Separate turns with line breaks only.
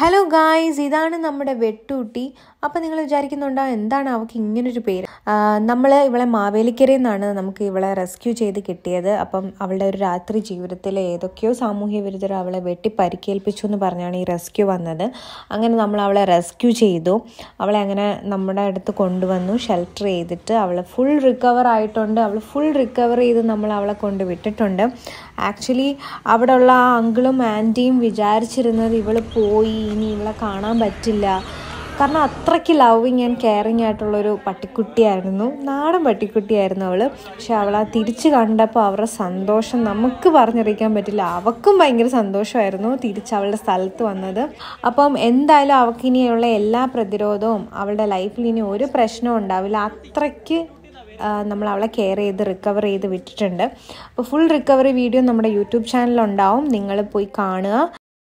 hello guys ഇതാണ് നമ്മുടെ വെട്ടൂട്ടി അപ്പം നിങ്ങൾ വിചാരിക്കുന്നുണ്ടോ എന്താണ് അവൾക്ക് ഇങ്ങനൊരു പേര് നമ്മൾ ഇവളെ മാവേലിക്കരയിൽ നിന്നാണ് നമുക്ക് ഇവളെ റെസ്ക്യൂ ചെയ്ത് കിട്ടിയത് അപ്പം അവളുടെ ഒരു രാത്രി ജീവിതത്തിൽ ഏതൊക്കെയോ സാമൂഹ്യ വിരുദ്ധർ അവളെ വെട്ടി പരിക്കേൽപ്പിച്ചു എന്ന് പറഞ്ഞാണ് ഈ റെസ്ക്യൂ വന്നത് അങ്ങനെ നമ്മൾ അവളെ റെസ്ക്യൂ ചെയ്തു അവളെ അങ്ങനെ നമ്മുടെ അടുത്ത് കൊണ്ടുവന്നു ഷെൽട്ടർ ചെയ്തിട്ട് അവൾ ഫുൾ റിക്കവർ ആയിട്ടുണ്ട് അവൾ ഫുൾ റിക്കവർ ചെയ്ത് നമ്മൾ അവളെ കൊണ്ട് വിട്ടിട്ടുണ്ട് ആക്ച്വലി അവിടെയുള്ള ആ അങ്കിളും ആൻറ്റിയും വിചാരിച്ചിരുന്നത് ഇവൾ പോയി ഇനി ഇവളെ കാണാൻ പറ്റില്ല കാരണം അത്രയ്ക്ക് ലവിങ് ആൻഡ് കെയറിങ് ആയിട്ടുള്ളൊരു പട്ടിക്കുട്ടിയായിരുന്നു നാടൻ പട്ടിക്കുട്ടിയായിരുന്നു അവൾ പക്ഷെ അവൾ ആ തിരിച്ച് കണ്ടപ്പോൾ അവരുടെ സന്തോഷം നമുക്ക് പറഞ്ഞറിയിക്കാൻ പറ്റില്ല അവക്കും ഭയങ്കര സന്തോഷമായിരുന്നു തിരിച്ച് അവളുടെ സ്ഥലത്ത് വന്നത് അപ്പം എന്തായാലും അവൾക്കിനിയുള്ള എല്ലാ പ്രതിരോധവും അവളുടെ ലൈഫിൽ ഇനി ഒരു പ്രശ്നവും ഉണ്ടാവില്ല അത്രയ്ക്ക് നമ്മൾ അവളെ കെയർ ചെയ്ത് റിക്കവർ ചെയ്ത് വിട്ടിട്ടുണ്ട് അപ്പോൾ ഫുൾ റിക്കവറി വീഡിയോ നമ്മുടെ യൂട്യൂബ് ഉണ്ടാവും നിങ്ങൾ പോയി കാണുക